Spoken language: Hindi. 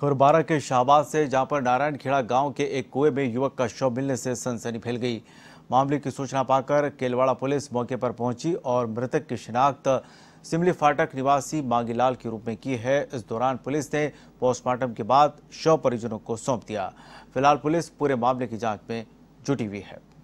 खुरबारा के शाहबाद से जहां पर नारायण खेड़ा गांव के एक कुएं में युवक का शव मिलने से सनसनी फैल गई मामले की सूचना पाकर केलवाड़ा पुलिस मौके पर पहुंची और मृतक की शिनाख्त सिमली फाटक निवासी मांगीलाल के रूप में की है इस दौरान पुलिस ने पोस्टमार्टम के बाद शव परिजनों को सौंप दिया फिलहाल पुलिस पूरे मामले की जांच में जुटी हुई है